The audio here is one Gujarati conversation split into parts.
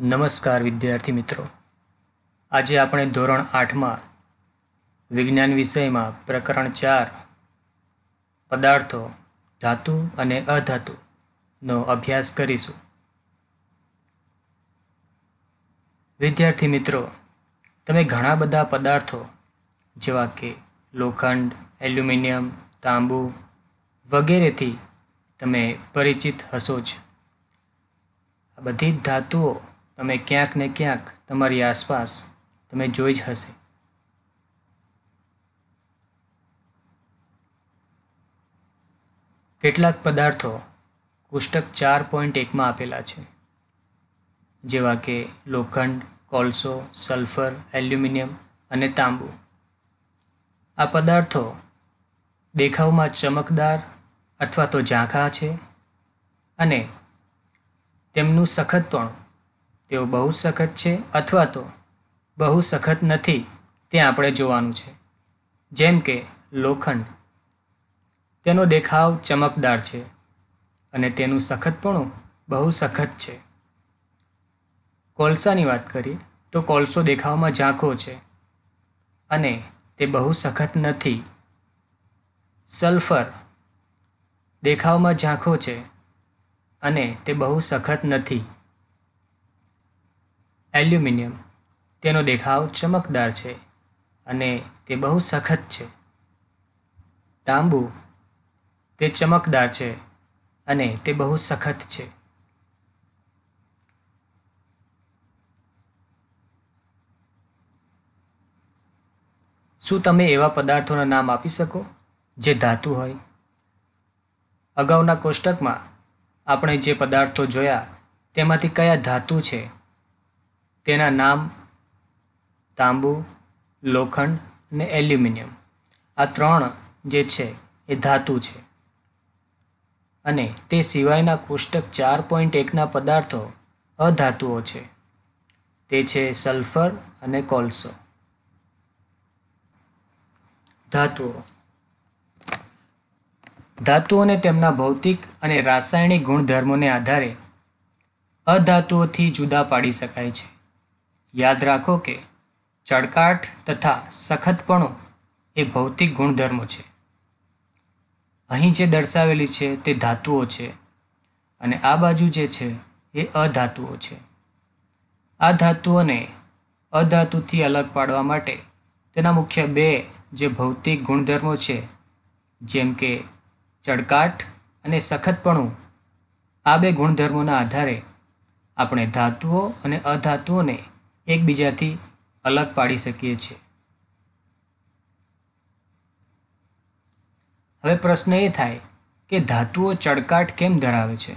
નમસ્કાર વિદ્યાર્થી મિત્રો આજે આપણે ધોરણ આઠમાં વિજ્ઞાન વિષયમાં પ્રકરણ ચાર પદાર્થો ધાતુ અને અધાતુનો અભ્યાસ કરીશું વિદ્યાર્થી મિત્રો તમે ઘણા બધા પદાર્થો જેવા કે લોખંડ એલ્યુમિનિયમ તાંબુ વગેરેથી તમે પરિચિત હશો જ આ બધી ધાતુઓ તમે ક્યાંક ને ક્યાંક તમારી આસપાસ તમે જોઈ જ હશે કેટલાક પદાર્થો કુષ્ટક ચાર પોઈન્ટ એકમાં આપેલા છે જેવા કે લોખંડ કોલસો સલ્ફર એલ્યુમિનિયમ અને તાંબુ આ પદાર્થો દેખાવમાં ચમકદાર અથવા તો ઝાંખા છે અને તેમનું સખત પણ તેઓ બહુ સખત છે અથવા તો બહુ સખત નથી તે આપણે જોવાનું છે જેમ કે લોખંડ તેનો દેખાવ ચમકદાર છે અને તેનું સખતપણું બહુ સખત છે કોલસાની વાત કરીએ તો કોલસો દેખાવમાં ઝાંખો છે અને તે બહુ સખત નથી સલ્ફર દેખાવમાં ઝાંખો છે અને તે બહુ સખત નથી એલ્યુમિનિયમ તેનો દેખાવ ચમકદાર છે અને તે બહુ સખત છે તાંબુ તે ચમકદાર છે અને તે બહુ સખત છે શું તમે એવા પદાર્થોના નામ આપી શકો જે ધાતુ હોય અગાઉના કોષ્ટકમાં આપણે જે પદાર્થો જોયા તેમાંથી કયા ધાતુ છે તેના નામ તાંબુ લોખંડ અને એલ્યુમિનિયમ આ ત્રણ જે છે એ ધાતુ છે અને તે સિવાયના કોષ્ટક ચાર પોઈન્ટ એકના પદાર્થો અધાતુઓ છે તે છે સલ્ફર અને કોલસો ધાતુઓ ધાતુઓને તેમના ભૌતિક અને રાસાયણિક ગુણધર્મોને આધારે અધાતુઓથી જુદા પાડી શકાય છે યાદ રાખો કે ચળકાટ તથા સખતપણું એ ભૌતિક ગુણધર્મો છે અહીં જે દર્શાવેલી છે તે ધાતુઓ છે અને આ બાજુ જે છે એ અધાતુઓ છે આ ધાતુઓને અધાતુથી અલગ પાડવા માટે તેના મુખ્ય બે જે ભૌતિક ગુણધર્મો છે જેમ કે ચળકાટ અને સખતપણું આ બે ગુણધર્મોના આધારે આપણે ધાતુઓ અને અધાતુઓને એકબીજાથી અલગ પાડી શકીએ છીએ હવે પ્રશ્ન એ થાય કે ધાતુઓ ચડકાટ કેમ ધરાવે છે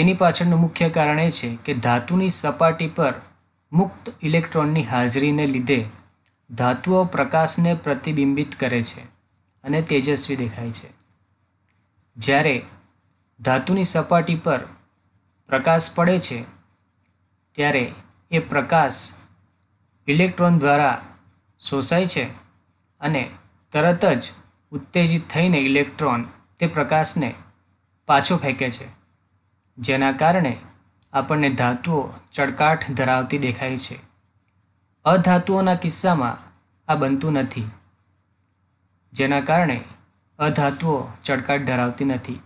તેની પાછળનું મુખ્ય કારણ એ છે કે ધાતુની સપાટી પર મુક્ત ઇલેક્ટ્રોનની હાજરીને લીધે ધાતુઓ પ્રકાશને પ્રતિબિંબિત કરે છે અને તેજસ્વી દેખાય છે જ્યારે ધાતુની સપાટી પર પ્રકાશ પડે છે ત્યારે એ પ્રકાશ ઇલેક્ટ્રોન દ્વારા શોષાય છે અને તરત જ ઉત્તેજિત થઈને ઇલેક્ટ્રોન તે પ્રકાશને પાછો ફેંકે છે જેના કારણે આપણને ધાતુઓ ચળકાટ ધરાવતી દેખાય છે અધાતુઓના કિસ્સામાં આ બનતું નથી જેના કારણે અધાતુઓ ચળકાટ ધરાવતી નથી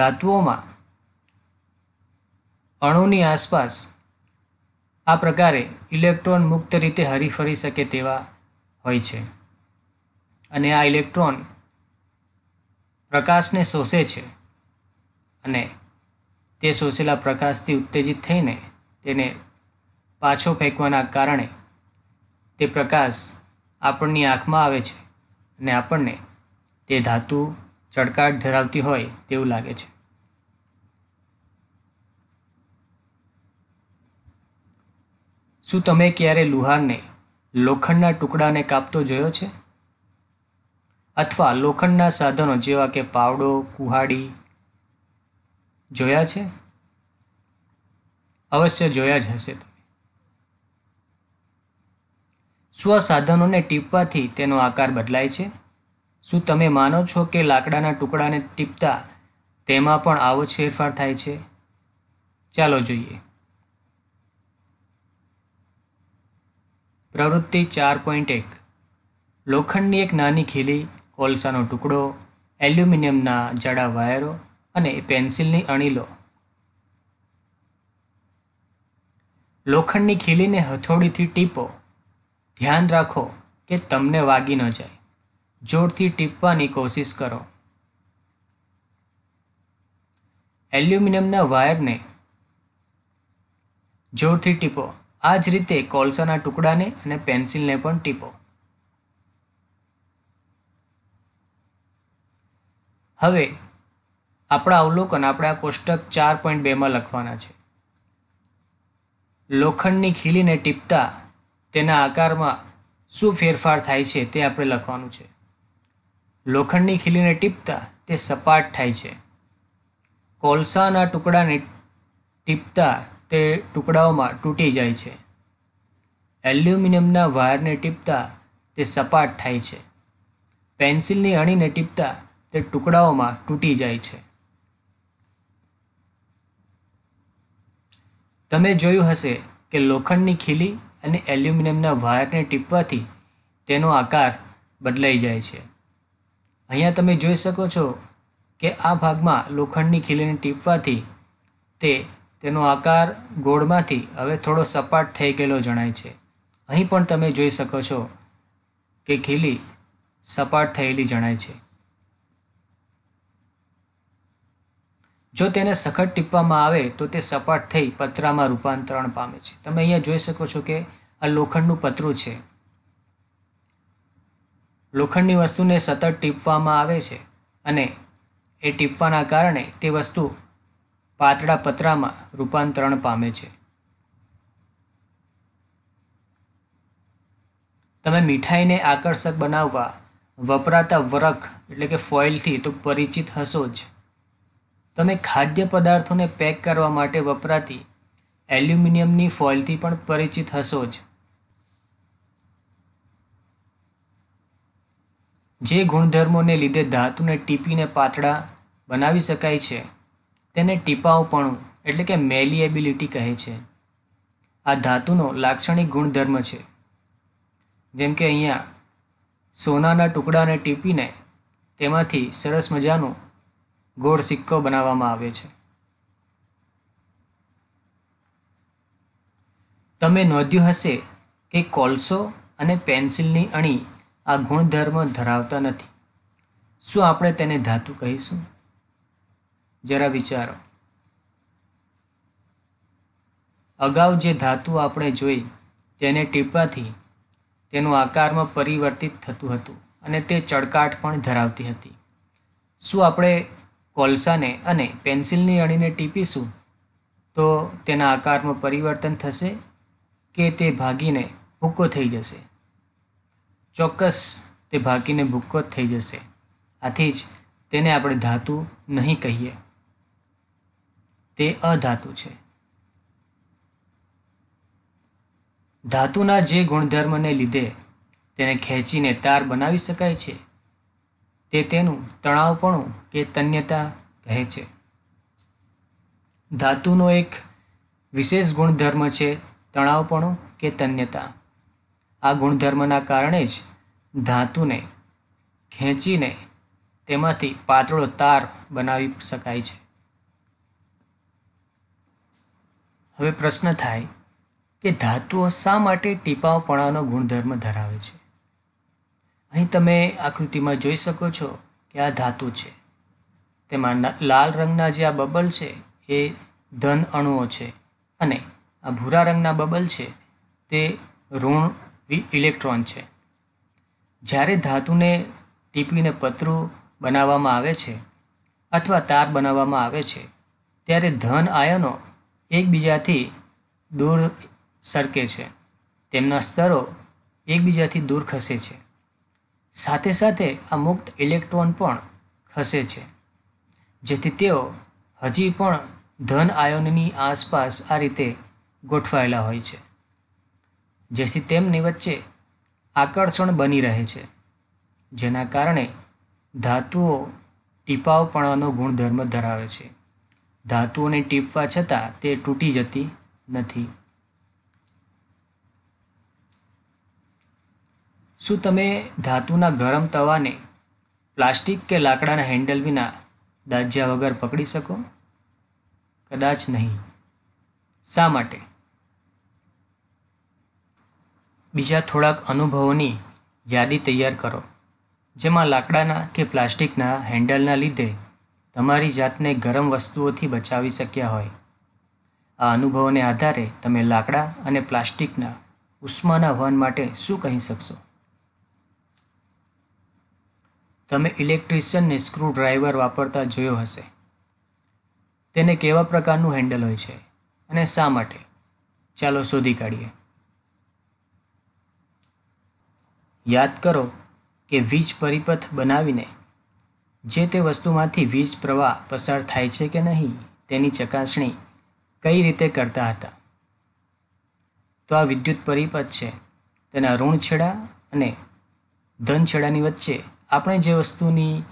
ધાતુઓમાં અણુની આસપાસ આ પ્રકારે ઇલેક્ટ્રોન મુક્ત રીતે હરીફરી શકે તેવા હોય છે અને આ ઇલેક્ટ્રોન પ્રકાશને શોષે છે અને તે શોષેલા પ્રકાશથી ઉત્તેજિત થઈને તેને પાછો ફેંકવાના કારણે તે પ્રકાશ આપણની આંખમાં આવે છે અને આપણને તે ધાતુ ચળકાટ ધરાવતી હોય તેવું લાગે છે શું તમે ક્યારે લુહારને લોખંડના ટુકડાને કાપતો જોયો છે અથવા લોખંડના સાધનો જેવા કે પાવડો કુહાડી જોયા છે અવશ્ય જોયા જ હશે તમે શું સાધનોને ટીપવાથી તેનો આકાર બદલાય છે શું તમે માનો છો કે લાકડાના ટુકડાને ટીપતા તેમાં પણ આવો જ ફેરફાર થાય છે ચાલો જોઈએ પ્રવૃત્તિ ચાર પોઈન્ટ એક લોખંડની એક નાની ખીલી કોલસાનો ટુકડો એલ્યુમિનિયમના જાડા વાયરો અને પેન્સિલની અણીલો લોખંડની ખીલીને હથોડીથી ટીપો ધ્યાન રાખો કે તમને વાગી ન જાય જોરથી ટીપવાની કોશિશ કરો એલ્યુમિનિયમના વાયરને જોરથી ટીપો આ જ રીતે કોલસાના ટુકડાને અને પેન્સિલને પણ ટીપો હવે આપણા અવલોકન આપણે આ કોષ્ટક ચાર પોઈન્ટ બેમાં લખવાના છે લોખંડની ખીલીને ટીપતા તેના આકારમાં શું ફેરફાર થાય છે તે આપણે લખવાનું છે લોખંડની ખીલીને ટીપતા તે સપાટ થાય છે કોલસાના ટુકડાને ટીપતા તે ટુકડાઓમાં તૂટી જાય છે એલ્યુમિનિયમના વાયરને ટીપતા તે સપાટ થાય છે પેન્સિલની અણીને ટીપતા તે ટુકડાઓમાં તૂટી જાય છે તમે જોયું હશે કે લોખંડની ખીલી અને એલ્યુમિનિયમના વાયરને ટીપવાથી તેનો આકાર બદલાઈ જાય છે અહીંયા તમે જોઈ શકો છો કે આ ભાગમાં લોખંડની ખીલીને ટીપવાથી તે તેનો આકાર ગોળમાંથી હવે થોડો સપાટ થઈ ગયેલો જણાય છે અહીં પણ તમે જોઈ શકો છો કે ખીલી સપાટ થયેલી જણાય છે જો તેને સખત ટીપવામાં આવે તો તે સપાટ થઈ પતરામાં રૂપાંતરણ પામે છે તમે અહીંયા જોઈ શકો છો કે આ લોખંડનું પતરું છે લોખંડની વસ્તુને સતત ટીપવામાં આવે છે અને એ ટીપવાના કારણે તે વસ્તુ પાતળા પતરામાં રૂપાંતરણ પામે છે તમે મીઠાઈને આકર્ષક બનાવવા વપરાતા વરખ એટલે કે ફોઇલથી તો પરિચિત હશો જ તમે ખાદ્ય પદાર્થોને પેક કરવા માટે વપરાતી એલ્યુમિનિયમની ફોઇલથી પણ પરિચિત હશો જ જે ગુણધર્મોને લીધે ધાતુને ટીપીને પાતળા બનાવી શકાય છે તેને ટીપાઓપણું એટલે કે મેલિએબિલિટી કહે છે આ ધાતુનો લાક્ષણિક ગુણધર્મ છે જેમ કે અહીંયા સોનાના ટુકડાને ટીપીને તેમાંથી સરસ મજાનો ગોળ સિક્કો બનાવવામાં આવે છે તમે નોંધ્યું હશે કે કોલસો અને પેન્સિલની અણી આ ગુણધર્મ ધરાવતા નથી શું આપણે તેને ધાતુ કહીશું જરા વિચારો અગાઉ જે ધાતુ આપણે જોઈ તેને ટીપવાથી તેનું આકારમાં પરિવર્તિત થતું હતું અને તે ચળકાટ પણ ધરાવતી હતી શું આપણે કોલસાને અને પેન્સિલની અણીને ટીપીશું તો તેના આકારમાં પરિવર્તન થશે કે તે ભાગીને ભૂક્કો થઈ જશે ચોક્કસ તે ભાગીને ભૂક્કો થઈ જશે આથી જ તેને આપણે ધાતુ નહીં કહીએ તે અધાતુ છે ધાતુના જે ગુણધર્મને લીધે તેને ખેંચીને તાર બનાવી શકાય છે તે તેનું તણાવપણું કે તન્યતા કહે છે ધાતુનો એક વિશેષ ગુણધર્મ છે તણાવપણું કે તન્યતા આ ગુણધર્મના કારણે જ ધાતુને ખેંચીને તેમાંથી પાતળો તાર બનાવી શકાય છે હવે પ્રશ્ન થાય કે ધાતુઓ શા માટે ટીપાઓપણાનો ગુણધર્મ ધરાવે છે અહીં તમે આકૃતિમાં જોઈ શકો છો કે આ ધાતુ છે તેમાં લાલ રંગના જે આ બબલ છે એ ધન અણુઓ છે અને આ ભૂરા રંગના બબલ છે તે ઋણ ઇલેક્ટ્રોન છે જ્યારે ધાતુને ટીપીને પતરું બનાવવામાં આવે છે અથવા તાર બનાવવામાં આવે છે ત્યારે ધન આયનો એકબીજાથી દૂર સરકે છે તેમના સ્તરો એકબીજાથી દૂર ખસે છે સાથે સાથે આ મુક્ત ઇલેક્ટ્રોન પણ ખસે છે જેથી તેઓ હજી પણ ધન આયોનની આસપાસ આ રીતે ગોઠવાયેલા હોય છે જેથી તેમની વચ્ચે આકર્ષણ બની રહે છે જેના કારણે ધાતુઓ ટીપાવપણાનો ગુણધર્મ ધરાવે છે ધાતુઓને ટીપવા છતાં તે તૂટી જતી નથી શું તમે ધાતુના ગરમ તવાને પ્લાસ્ટિક કે લાકડાના હેન્ડલ વિના દાજ્યા વગર પકડી શકો કદાચ નહીં શા માટે બીજા થોડાક અનુભવોની યાદી તૈયાર કરો જેમાં લાકડાના કે પ્લાસ્ટિકના હેન્ડલના લીધે તમારી જાતને ગરમ વસ્તુઓથી બચાવી શક્યા હોય આ અનુભવોને આધારે તમે લાકડા અને પ્લાસ્ટિકના ઉષ્માના વહન માટે શું કહી શકશો તમે ઇલેક્ટ્રિશિયનને સ્ક્રૂડ્રાઈવર વાપરતા જોયો હશે તેને કેવા પ્રકારનું હેન્ડલ હોય છે અને શા માટે ચાલો શોધી કાઢીએ યાદ કરો કે વીજ પરિપથ બનાવીને જે તે વસ્તુમાંથી વીજ પ્રવાહ પસાર થાય છે કે નહીં તેની ચકાસણી કઈ રીતે કરતા હતા તો આ વિદ્યુત પરિપથ છે તેના ઋણ છેડા અને ધન છેડાની વચ્ચે આપણે જે વસ્તુની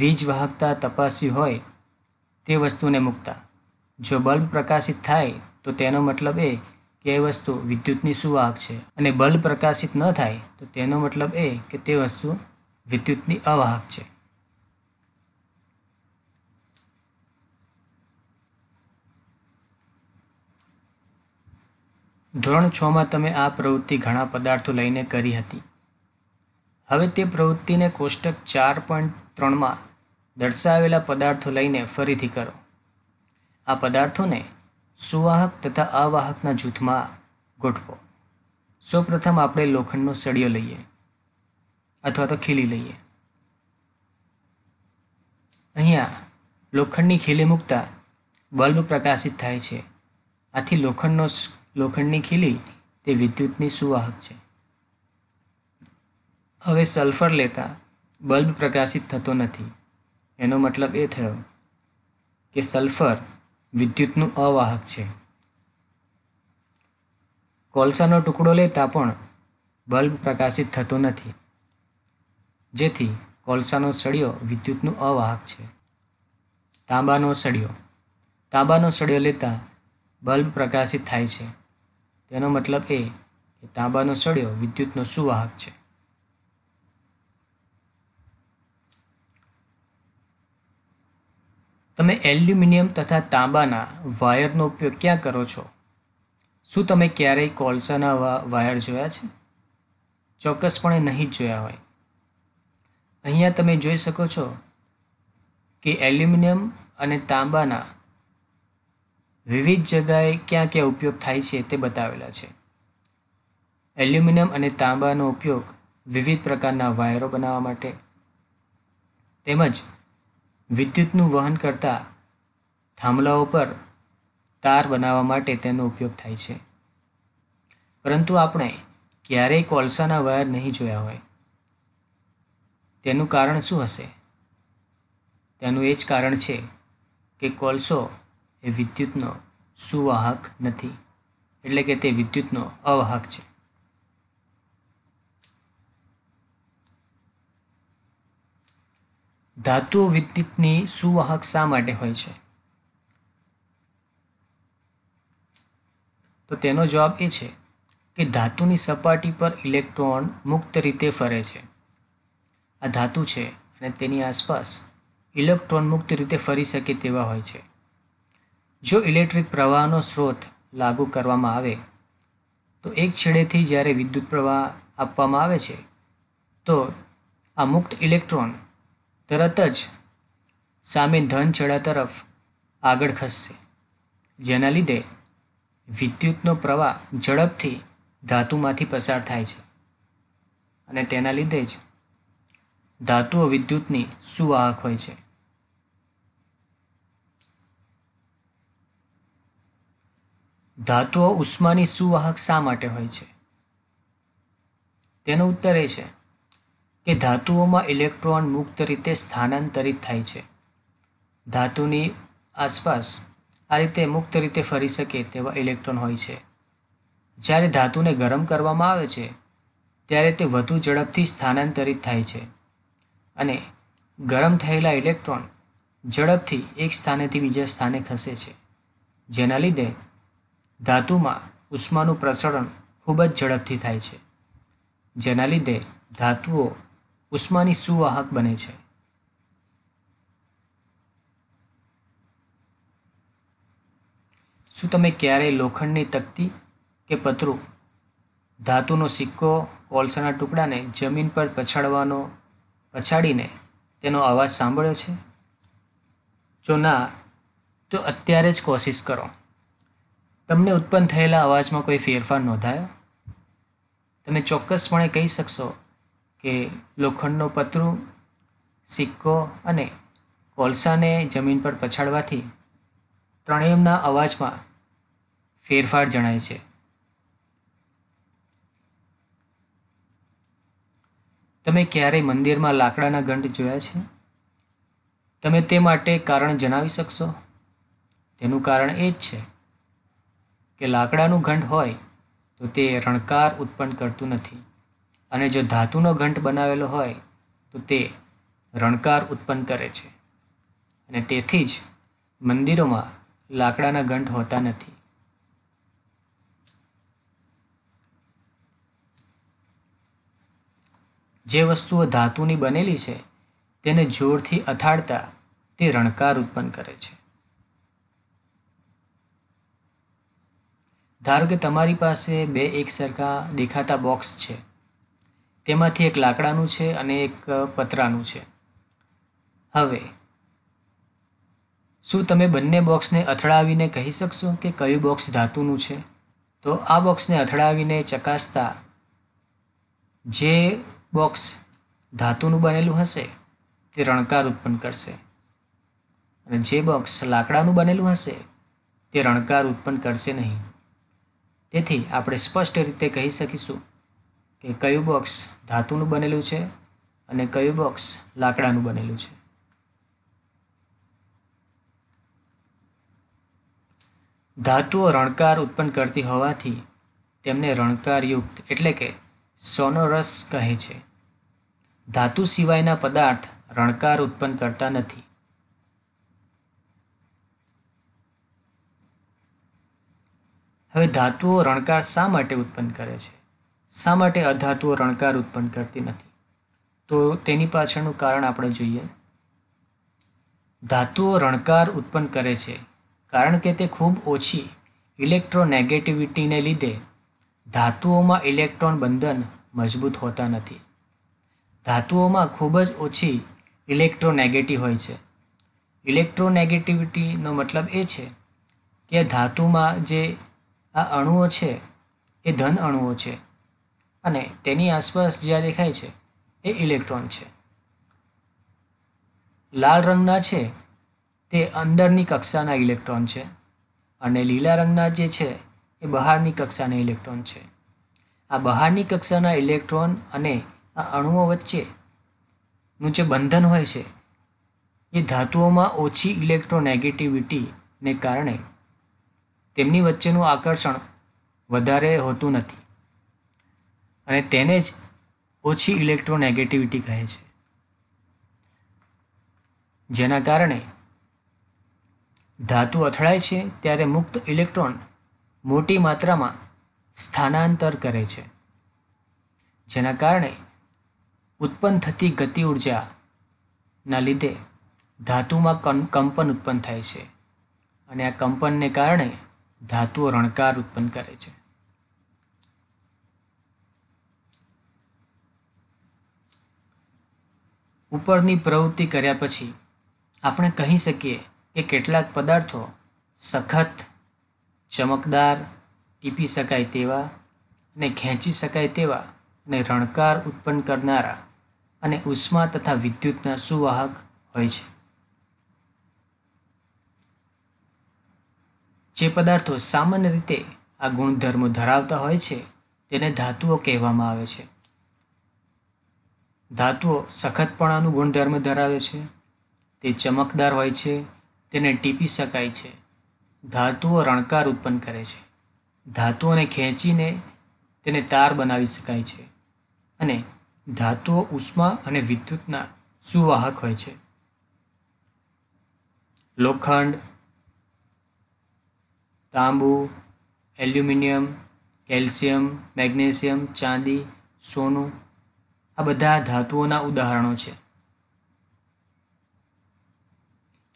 વીજ વાહકતા તપાસવી હોય તે વસ્તુને મૂકતા જો બલ્બ પ્રકાશિત થાય તો તેનો મતલબ એ કે એ વસ્તુ વિદ્યુતની સુવાહક છે અને બલ્બ પ્રકાશિત ન થાય તો તેનો મતલબ એ કે તે વસ્તુ વિદ્યુતની અવાહક છે ધોરણ છમાં તમે આ પ્રવૃત્તિ ઘણા પદાર્થો લઈને કરી હતી હવે તે પ્રવૃત્તિને કોષ્ટક ચાર પોઈન્ટ ત્રણમાં દર્શાવેલા પદાર્થો લઈને ફરીથી કરો આ પદાર્થોને સુવાહક તથા અવાહકના જૂથમાં ગોઠવો સૌપ્રથમ આપણે લોખંડનો સળિયો લઈએ અથવા તો ખીલી લઈએ અહીંયા લોખંડની ખીલી મૂકતા બલ્બ પ્રકાશિત થાય છે આથી લોખંડનો લોખંડની ખીલી તે વિદ્યુતની સુવાહક છે હવે સલ્ફર લેતા બલ્બ પ્રકાશિત થતો નથી એનો મતલબ એ થયો કે સલ્ફર વિદ્યુતનું અવાહક છે કોલસાનો ટુકડો લેતા પણ બલ્બ પ્રકાશિત થતો નથી જેથી કોલસાનો સળિયો વિદ્યુતનું અવાહક છે તાંબાનો સળિયો તાંબાનો સળિયો લેતા બલ્બ પ્રકાશિત થાય છે તેનો મતલબ એ કે તાંબાનો સળિયો વિદ્યુતનો સુવાહક છે તમે એલ્યુમિનિયમ તથા તાંબાના વાયરનો ઉપયોગ ક્યાં કરો છો શું તમે ક્યારેય કોલસાના વાયર જોયા છે ચોક્કસપણે નહીં જ જોયા હોય અહીંયા તમે જોઈ શકો છો કે એલ્યુમિનિયમ અને તાંબાના વિવિધ જગાએ ક્યાં ક્યાં ઉપયોગ થાય છે તે બતાવેલા છે એલ્યુમિનિયમ અને તાંબાનો ઉપયોગ વિવિધ પ્રકારના વાયરો બનાવવા માટે તેમજ વિદ્યુતનું વહન કરતા થાંભલાઓ પર તાર બનાવવા માટે તેનો ઉપયોગ થાય છે પરંતુ આપણે ક્યારેય કોલસાના વાયર નહીં જોયા હોય તેનું કારણ શું હશે તેનું એ જ કારણ છે કે કોલસો એ વિદ્યુતનો સુવાહક નથી એટલે કે તે વિદ્યુતનો અવાહક છે ધાતુઓ વિદ્યુતની સુવાહક શા માટે હોય છે તો તેનો જવાબ એ છે કે ધાતુની સપાટી પર ઇલેક્ટ્રોન મુક્ત રીતે ફરે છે આ ધાતુ છે અને તેની આસપાસ ઇલેક્ટ્રોન મુક્ત રીતે ફરી શકે તેવા હોય છે જો ઇલેક્ટ્રિક પ્રવાહનો સ્રોત લાગુ કરવામાં આવે તો એક છેડેથી જ્યારે વિદ્યુત પ્રવાહ આપવામાં આવે છે તો આ મુક્ત ઇલેક્ટ્રોન તરત જ સામે ધન છેડા તરફ આગળ ખસશે જેના લીધે વિદ્યુતનો પ્રવાહ ઝડપથી ધાતુમાંથી પસાર થાય છે અને તેના લીધે જ ધાતુઓ વિદ્યુતની સુવાહક હોય છે ધાતુઓ ઉષ્માની સુવાહક શા માટે હોય છે તેનો ઉત્તર એ છે કે ધાતુઓમાં ઇલેક્ટ્રોન મુક્ત રીતે સ્થાનાંતરિત થાય છે ધાતુની આસપાસ આ રીતે મુક્ત રીતે ફરી શકે તેવા ઇલેક્ટ્રોન હોય છે જ્યારે ધાતુને ગરમ કરવામાં આવે છે ત્યારે તે વધુ ઝડપથી સ્થાનાંતરિત થાય છે અને ગરમ થયેલા ઇલેક્ટ્રોન ઝડપથી એક સ્થાનેથી બીજા સ્થાને ખસે છે જેના લીધે ધાતુમાં ઉષ્માનું પ્રસરણ ખૂબ જ ઝડપથી થાય છે જેના લીધે ધાતુઓ ઉષ્માની સુવાહક બને છે શું તમે ક્યારેય લોખંડની તકતી કે પતરું ધાતુનો સિક્કો કોલસાના ટુકડાને જમીન પર પછાડવાનો પછાડીને તેનો અવાજ સાંભળ્યો છે જો ના તો અત્યારે જ કોશિશ કરો તમને ઉત્પન્ન થયેલા અવાજમાં કોઈ ફેરફાર નોંધાયો તમે ચોક્કસપણે કહી શકશો કે લોખંડનું પતરું સિક્કો અને કોલસાને જમીન પર પછાડવાથી ત્રણેયના અવાજમાં ફેરફાર જણાય છે તમે ક્યારેય મંદિરમાં લાકડાના ગંઢ જોયા છે તમે તે માટે કારણ જણાવી શકશો તેનું કારણ એ જ છે કે લાકડાનું ઘંટ હોય તો તે રણકાર ઉત્પન્ન કરતું નથી અને જો ધાતુનો ઘંટ બનાવેલો હોય તો તે રણકાર ઉત્પન્ન કરે છે અને તેથી જ મંદિરોમાં લાકડાના ઘંટ હોતા નથી જે વસ્તુઓ ધાતુની બનેલી છે તેને જોરથી અથાડતા તે રણકાર ઉત્પન્ન કરે છે ધારો કે તમારી પાસે બે એક સરખા દેખાતા બોક્સ છે તેમાંથી એક લાકડાનું છે અને એક પતરાનું છે હવે શું તમે બંને બોક્સને અથડાવીને કહી શકશો કે કયું બોક્સ ધાતુનું છે તો આ બોક્સને અથડાવીને ચકાસતા જે બોક્સ ધાતુનું બનેલું હશે તે રણકાર ઉત્પન્ન કરશે અને જે બોક્સ લાકડાનું બનેલું હશે તે રણકાર ઉત્પન્ન કરશે નહીં તેથી આપણે સ્પષ્ટ રીતે કહી શકીશું કે કયું બોક્સ ધાતુનું બનેલું છે અને કયું બોક્સ લાકડાનું બનેલું છે ધાતુઓ રણકાર ઉત્પન્ન કરતી હોવાથી તેમને રણકારયુક્ત એટલે કે સોનોરસ કહે છે ધાતુ સિવાયના પદાર્થ રણકાર ઉત્પન્ન કરતા નથી હવે ધાતુઓ રણકાર શા માટે ઉત્પન્ન કરે છે શા માટે અધાતુઓ રણકાર ઉત્પન્ન કરતી નથી તો તેની પાછળનું કારણ આપણે જોઈએ ધાતુઓ રણકાર ઉત્પન્ન કરે છે કારણ કે તે ખૂબ ઓછી ઇલેક્ટ્રોનેગેટિવિટીને લીધે ધાતુઓમાં ઇલેક્ટ્રોન બંધન મજબૂત હોતા નથી ધાતુઓમાં ખૂબ જ ઓછી ઇલેક્ટ્રોનેગેટિવ હોય છે ઇલેક્ટ્રોનેગેટિવિટીનો મતલબ એ છે કે ધાતુમાં જે આ અણુઓ છે એ ધન અણુઓ છે અને તેની આસપાસ જ્યાં દેખાય છે એ ઇલેક્ટ્રોન છે લાલ રંગના છે તે અંદરની કક્ષાના ઇલેક્ટ્રોન છે અને લીલા રંગના જે છે એ બહારની કક્ષાના ઇલેક્ટ્રોન છે આ બહારની કક્ષાના ઇલેક્ટ્રોન અને આ અણુઓ વચ્ચેનું જે બંધન હોય છે એ ધાતુઓમાં ઓછી ઇલેક્ટ્રોનેગેટિવિટીને કારણે તેમની વચ્ચેનું આકર્ષણ વધારે હોતું નથી અને તેને જ ઓછી ઇલેક્ટ્રોનેગેટિવિટી કહે છે જેના કારણે ધાતુ અથડાય છે ત્યારે મુક્ત ઇલેક્ટ્રોન મોટી માત્રામાં સ્થાનાંતર કરે છે જેના કારણે ઉત્પન્ન થતી ગતિ ઉર્જાના લીધે ધાતુમાં કંપન ઉત્પન્ન થાય છે અને આ કંપનને કારણે ધાતુઓ રણકાર ઉત્પન્ન કરે છે ઉપરની પ્રવૃત્તિ કર્યા પછી આપણે કહી શકીએ કે કેટલાક પદાર્થો સખત ચમકદાર ટીપી શકાય તેવા અને ખેંચી શકાય તેવા અને રણકાર ઉત્પન્ન કરનારા અને ઉષ્મા તથા વિદ્યુતના સુવાહક હોય છે જે પદાર્થો સામાન્ય રીતે આ ગુણધર્મો ધરાવતા હોય છે તેને ધાતુઓ કહેવામાં આવે છે ધાતુઓ સખતપણાનું ગુણધર્મ ધરાવે છે તે ચમકદાર હોય છે તેને ટીપી શકાય છે ધાતુઓ રણકાર ઉત્પન્ન કરે છે ધાતુઓને ખેંચીને તેને તાર બનાવી શકાય છે અને ધાતુઓ ઉષ્મા અને વિદ્યુતના સુવાહક હોય છે લોખંડ તાંબુ એલ્યુમિનિયમ કેલ્શિયમ મેગ્નેશિયમ ચાંદી સોનું આ બધા ધાતુઓના ઉદાહરણો છે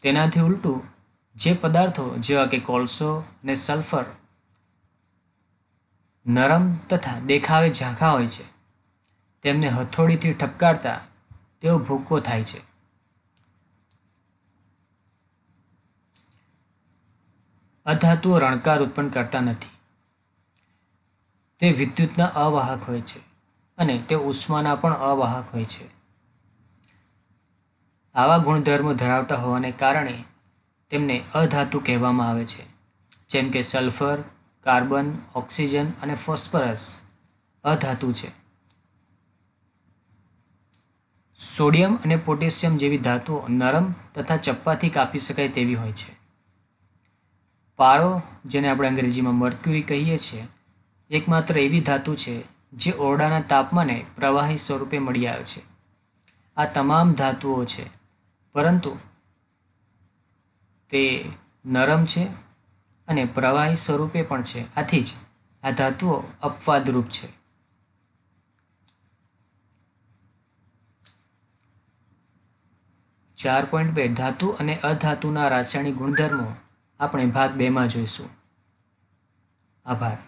તેનાથી ઉલટું જે પદાર્થો જેવા કે કોલસો અને સલ્ફર નરમ તથા દેખાવે ઝાંખા હોય છે તેમને હથોડીથી ઠપકારતા તેઓ ભૂકો થાય છે અધાતુઓ રણકાર ઉત્પન્ન કરતા નથી તે વિદ્યુતના અવાહક હોય છે અને તે ઉષ્માના પણ અવાહક હોય છે આવા ગુણધર્મો ધરાવતા હોવાને કારણે તેમને અધાતુ કહેવામાં આવે છે જેમ કે સલ્ફર કાર્બન ઓક્સિજન અને ફોસ્ફરસ અધાતુ છે સોડિયમ અને પોટેશિયમ જેવી ધાતુઓ નરમ તથા ચપ્પાથી કાપી શકાય તેવી હોય છે પારો જેને આપણે અંગ્રેજીમાં મર્ક્યુરી કહીએ છીએ એકમાત્ર એવી ધાતુ છે જે ઓરડાના તાપમાને પ્રવાહી સ્વરૂપે મળી આવે છે આ તમામ ધાતુઓ છે પરંતુ તે નરમ છે અને પ્રવાહી સ્વરૂપે પણ છે આથી જ આ ધાતુઓ અપવાદરૂપ છે ચાર પોઈન્ટ બે ધાતુ અને અધાતુના રાસાયણિક ગુણધર્મો આપણે ભાગ બેમાં જોઈશું આભાર